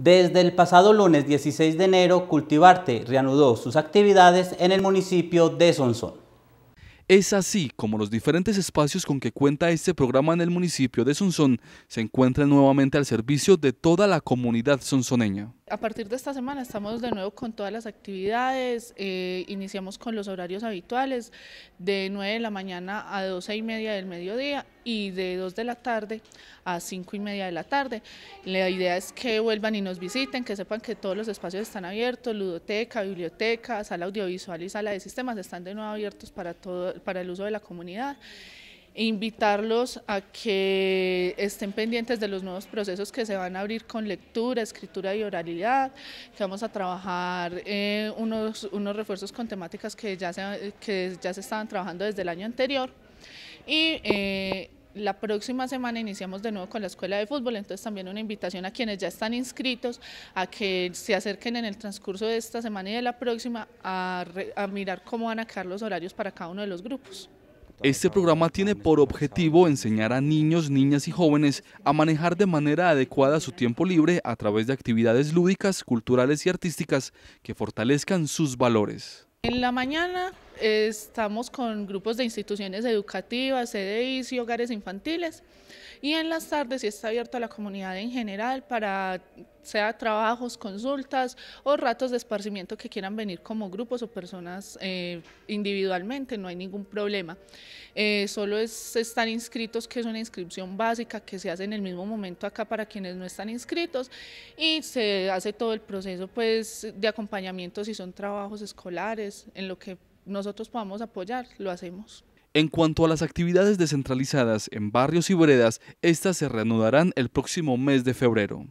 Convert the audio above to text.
Desde el pasado lunes 16 de enero, Cultivarte reanudó sus actividades en el municipio de Sonsón. Es así como los diferentes espacios con que cuenta este programa en el municipio de Sonsón se encuentran nuevamente al servicio de toda la comunidad sonsoneña. A partir de esta semana estamos de nuevo con todas las actividades, eh, iniciamos con los horarios habituales de 9 de la mañana a 12 y media del mediodía y de 2 de la tarde a 5 y media de la tarde. La idea es que vuelvan y nos visiten, que sepan que todos los espacios están abiertos, ludoteca, biblioteca, sala audiovisual y sala de sistemas están de nuevo abiertos para, todo, para el uso de la comunidad. E invitarlos a que estén pendientes de los nuevos procesos que se van a abrir con lectura, escritura y oralidad, que vamos a trabajar eh, unos, refuerzos con temáticas que ya, se, que ya se estaban trabajando desde el año anterior. Y eh, la próxima semana iniciamos de nuevo con la escuela de fútbol, entonces también una invitación a quienes ya están inscritos a que se acerquen en el transcurso de esta semana y de la próxima a, a mirar cómo van a quedar los horarios para cada uno de los grupos. Este programa tiene por objetivo enseñar a niños, niñas y jóvenes a manejar de manera adecuada su tiempo libre a través de actividades lúdicas, culturales y artísticas que fortalezcan sus valores. En la mañana Estamos con grupos de instituciones educativas, CDIs y hogares infantiles. Y en las tardes sí está abierto a la comunidad en general para sea trabajos, consultas o ratos de esparcimiento que quieran venir como grupos o personas eh, individualmente, no hay ningún problema. Eh, solo es estar inscritos, que es una inscripción básica que se hace en el mismo momento acá para quienes no están inscritos y se hace todo el proceso pues, de acompañamiento si son trabajos escolares, en lo que nosotros podamos apoyar, lo hacemos. En cuanto a las actividades descentralizadas en barrios y veredas, estas se reanudarán el próximo mes de febrero.